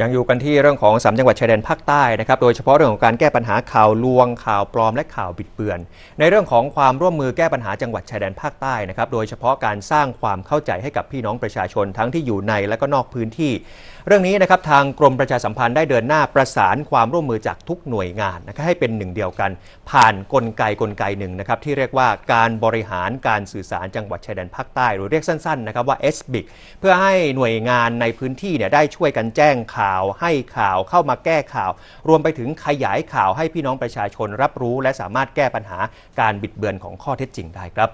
ยังอยู่กันที่เรื่องของสามจังหวัดชายแดนภาคใต้นะครับ โดยเฉพาะเรื่องของการแก้ปัญหาข่าวลวงข่าวปลอมและข่าวบิดเบือน ในเรื่องของความร่วมมือแก้ปัญหาจังหวัดชายแดนภาคใต้นะครับ โดยเฉพาะการสร้างความเข้าใจให้กับพี่น้องประชาชนทั้งที่อยู่ในและก็นอกพื้นที่ เรื่องนี้นะครับทางกรมประชาสัมพันธ์ได้เดินหน้าประสานความร่วมมือจากทุกหน่วยงานนะครับให้เป็นหนึ่งเดียวกัน ผ่านกลไกกลไกหนึ่งนะครับที่เรียกว่าการบริหารการสื่อสารจังหวัดชายแดนภาคใต้หรือเรียกสั้นๆนะครับว่า SBIC เพื่อให้หน่วยงานในพื้นที่เนี่ยได้ช่วยกันแจ้งข่าวาวให้ข่าวเข้ามาแก้ข่าว รวมไปถึงขยายข่าวให้พี่น้องประชาชนรับรู้และสามารถแก้ปัญหาการบิดเบือนของข้อเท็จจริงได้ครับ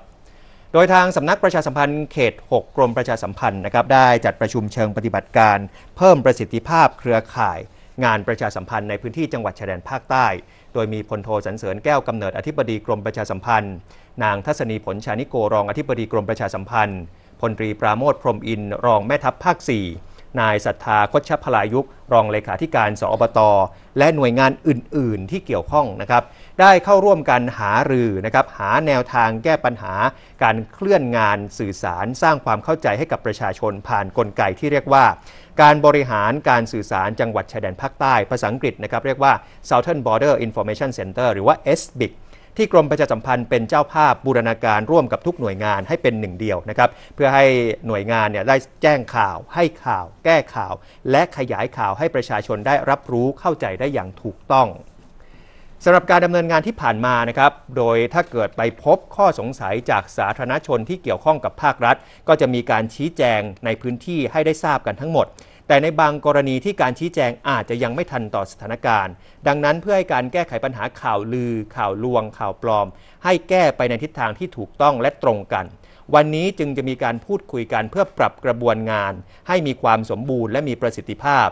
โดยทางสำนักประชาสัมพันธ์ เขต 6 กรมประชาสัมพันธ์นะครับได้จัดประชุมเชิงปฏิบัติการเพิ่มประสิทธิภาพเครือข่าย งานประชาสัมพันธ์ในพื้นที่จังหวัดชายแดนภาคใต้ โดยมีพลโทสันเสริญแก้วกำเนิดอธิบดีกรมประชาสัมพันธ์ นางทัศนีผลชานิโกรองอธิบดีกรมประชาสัมพันธ์พลตรีปราโมทพรมอินรองแม่ทัพภาค4นายศรัทธาคดชพลายุกรองเลขาธิการสอบตและหน่วยงานอื่นๆที่เกี่ยวข้องนะครับได้เข้าร่วมกันหารือนะครับหาแนวทางแก้ปัญหาการเคลื่อนงานสื่อสารสร้างความเข้าใจให้กับประชาชนผ่านนกลไกที่เรียกว่า การบริหารการสื่อสารจังหวัดชายแดนภาคใต้ภาษาอังกฤษนะครับเรียกว่า Southern Border Information Center หรือว่า SBIC ที่กรมประชาสัมพันธ์เป็นเจ้าภาพบูรณาการร่วมกับทุกหน่วยงานให้เป็นหนึ่งเดียวนะครับเพื่อให้หน่วยงานเนี่ยได้แจ้งข่าวให้ข่าว แก้ข่าว และขยายข่าวให้ประชาชนได้รับรู้เข้าใจได้อย่างถูกต้องสำหรับการดำเนินงานที่ผ่านมานะครับโดยถ้าเกิดไปพบข้อสงสัยจากสาธารณชนที่เกี่ยวข้องกับภาครัฐ ก็จะมีการชี้แจงในพื้นที่ให้ได้ทราบกันทั้งหมดแต่ในบางกรณีที่การชี้แจงอาจจะยังไม่ทันต่อสถานการณ์ ดังนั้นเพื่อให้การแก้ไขปัญหาข่าวลือข่าวลวง ข่าวปลอม ให้แก้ไปในทิศทางที่ถูกต้องและตรงกัน วันนี้จึงจะมีการพูดคุยกันเพื่อปรับกระบวนงาน ให้มีความสมบูรณ์และมีประสิทธิภาพ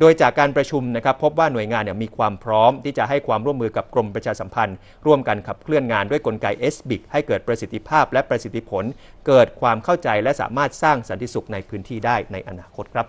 โดยจากการประชุมนะครับพบว่าหน่วยงานเนี่ยมีความพร้อม ที่จะให้ความร่วมมือกับกรมประชาสัมพันธ์ ร่วมกันขับเคลื่อนงานด้วยกลไก s บ i c ให้เกิดประสิทธิภาพและประสิทธิผลเกิดความเข้าใจและสามารถสร้างสันติสุขในพื้นที่ได้ในอนาคตครับ